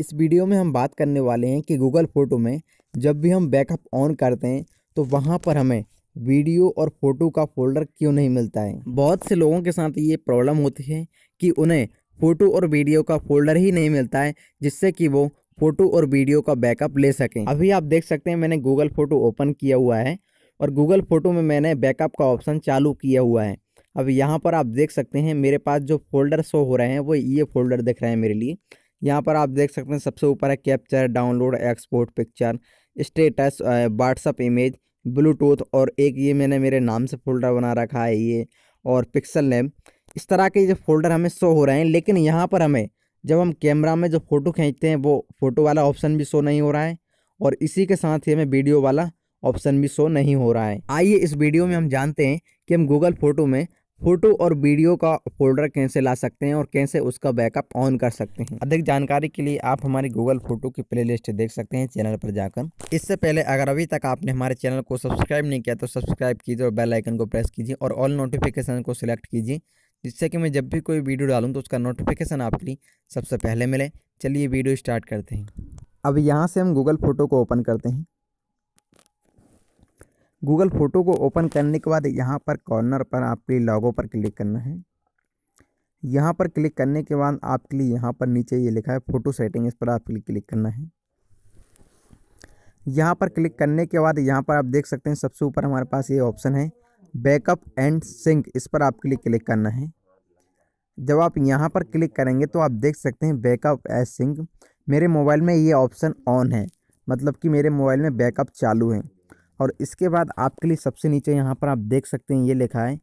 इस वीडियो में हम बात करने वाले हैं कि गूगल फ़ोटो में जब भी हम बैकअप ऑन करते हैं तो वहाँ पर हमें वीडियो और फ़ोटो का फोल्डर क्यों नहीं मिलता है बहुत से लोगों के साथ ये प्रॉब्लम होती है कि उन्हें फ़ोटो और वीडियो का फोल्डर ही नहीं मिलता है जिससे कि वो फ़ोटो और वीडियो का बैकअप ले सकें अभी आप देख सकते हैं मैंने गूगल फ़ोटो ओपन किया हुआ है और गूगल फ़ोटो में मैंने बैकअप का ऑप्शन चालू किया हुआ है अब यहाँ पर आप देख सकते हैं मेरे पास जो फोल्डर शो हो रहे हैं वो ये फोल्डर दिख रहे हैं मेरे लिए यहाँ पर आप देख सकते हैं सबसे ऊपर है capture download export picture status WhatsApp image Bluetooth और एक ये मैंने मेरे नाम से फोल्डर बना रखा है ये और पिक्सल नेम इस तरह के जो फोल्डर हमें शो हो रहे हैं लेकिन यहाँ पर हमें जब हम कैमरा में जो फ़ोटो खींचते हैं वो फ़ोटो वाला ऑप्शन भी शो नहीं हो रहा है और इसी के साथ ही हमें वीडियो वाला ऑप्शन भी शो नहीं हो रहा है आइए इस वीडियो में हम जानते हैं कि हम गूगल फ़ोटो में फोटो और वीडियो का फोल्डर कैसे ला सकते हैं और कैसे उसका बैकअप ऑन कर सकते हैं अधिक जानकारी के लिए आप हमारी गूगल फोटो की प्लेलिस्ट देख सकते हैं चैनल पर जाकर इससे पहले अगर अभी तक आपने हमारे चैनल को सब्सक्राइब नहीं किया तो सब्सक्राइब कीजिए और बेल आइकन को प्रेस कीजिए और ऑल नोटिफिकेशन को सिलेक्ट कीजिए जिससे कि मैं जब भी कोई वीडियो डालूँ तो उसका नोटिफिकेशन आपके लिए सबसे पहले मिले चलिए वीडियो स्टार्ट करते हैं अब यहाँ से हम गूगल फोटो को ओपन करते हैं गूगल फ़ोटो को ओपन करने के बाद यहाँ पर कॉर्नर पर आपके लिए लॉगो पर क्लिक करना है यहाँ पर क्लिक करने के बाद आपके लिए यहाँ पर नीचे ये लिखा है फ़ोटो सेटिंग इस पर आपके लिए क्लिक करना है यहाँ पर क्लिक करने के बाद यहाँ पर आप देख सकते हैं सबसे ऊपर हमारे पास ये ऑप्शन है बैकअप एंड सिंक इस पर आपके लिए क्लिक करना है जब आप यहाँ पर क्लिक करेंगे तो आप देख सकते हैं बैकअप एज सिंक मेरे मोबाइल में ये ऑप्शन ऑन है मतलब कि मेरे मोबाइल में बैकअप चालू है और इसके बाद आपके लिए सबसे नीचे यहाँ पर आप देख सकते हैं ये लिखा है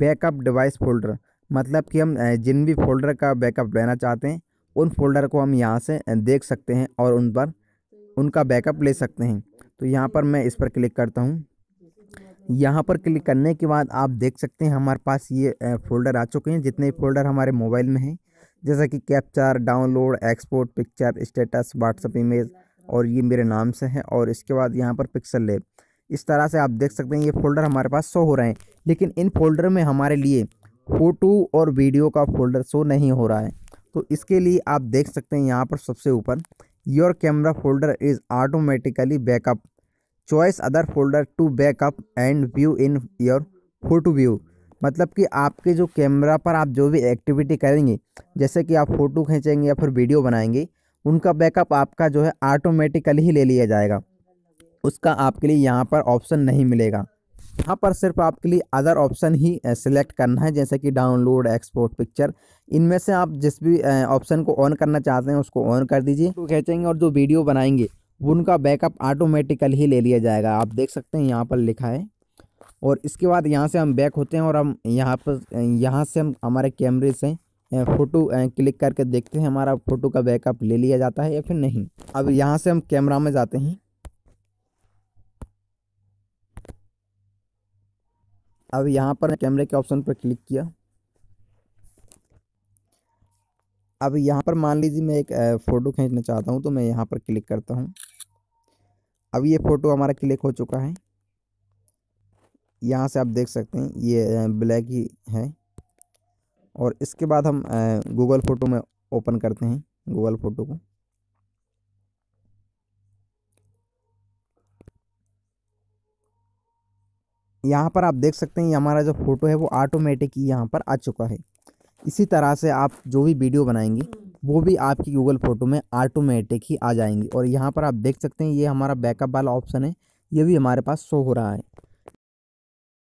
बैकअप डिवाइस फोल्डर मतलब कि हम जिन भी फोल्डर का बैकअप लेना चाहते हैं उन फोल्डर को हम यहाँ से देख सकते हैं और उन पर उनका बैकअप ले सकते हैं तो यहाँ पर मैं इस पर क्लिक करता हूँ यहाँ पर क्लिक करने के बाद आप देख सकते हैं हमारे पास ये फोल्डर आ चुके हैं जितने फोल्डर हमारे मोबाइल में हैं जैसा कि capture download export picture status WhatsApp image और ये मेरे नाम से है और इसके बाद यहाँ पर पिक्सल लेब इस तरह से आप देख सकते हैं ये फोल्डर हमारे पास शो हो रहे हैं लेकिन इन फोल्डर में हमारे लिए फ़ोटो और वीडियो का फोल्डर शो नहीं हो रहा है तो इसके लिए आप देख सकते हैं यहाँ पर सबसे ऊपर your camera folder is automatically backup choice other folder to backup and view in your photo view मतलब कि आपके जो कैमरा पर आप जो भी एक्टिविटी करेंगे जैसे कि आप फ़ोटो खींचेंगे या फिर वीडियो बनाएंगे उनका बैकअप आपका जो है ऑटोमेटिकली ही ले लिया जाएगा उसका आपके लिए यहाँ पर ऑप्शन नहीं मिलेगा यहाँ पर सिर्फ आपके लिए अदर ऑप्शन ही सिलेक्ट करना है जैसे कि डाउनलोड एक्सपोर्ट पिक्चर इनमें से आप जिस भी ऑप्शन को ऑन करना चाहते हैं उसको ऑन कर दीजिए तो खींचेंगे और जो वीडियो बनाएंगे उनका बैकअप ऑटोमेटिकल ही ले लिया जाएगा आप देख सकते हैं यहाँ पर लिखा है और इसके बाद यहाँ से हम बैक होते हैं और हम यहाँ पर यहाँ से हम हमारे कैमरे से फ़ोटो क्लिक करके देखते हैं हमारा फ़ोटो का बैकअप ले लिया जाता है या फिर नहीं अब यहाँ से हम कैमरा में जाते हैं अब यहाँ पर कैमरे के ऑप्शन पर क्लिक किया अब यहाँ पर मान लीजिए मैं एक फ़ोटो खींचना चाहता हूँ तो मैं यहाँ पर क्लिक करता हूँ अब ये फ़ोटो हमारा क्लिक हो चुका है यहाँ से आप देख सकते हैं ये ब्लैक ही है और इसके बाद हम गूगल फ़ोटो में ओपन करते हैं गूगल फ़ोटो को यहाँ पर आप देख सकते हैं हमारा जो फ़ोटो है वो ऑटोमेटिक ही यहाँ पर आ चुका है इसी तरह से आप जो भी वीडियो बनाएंगे वो भी आपकी गूगल फ़ोटो में ऑटोमेटिक ही आ जाएंगी और यहाँ पर आप देख सकते हैं ये हमारा बैकअप वाला ऑप्शन है ये भी हमारे पास शो हो रहा है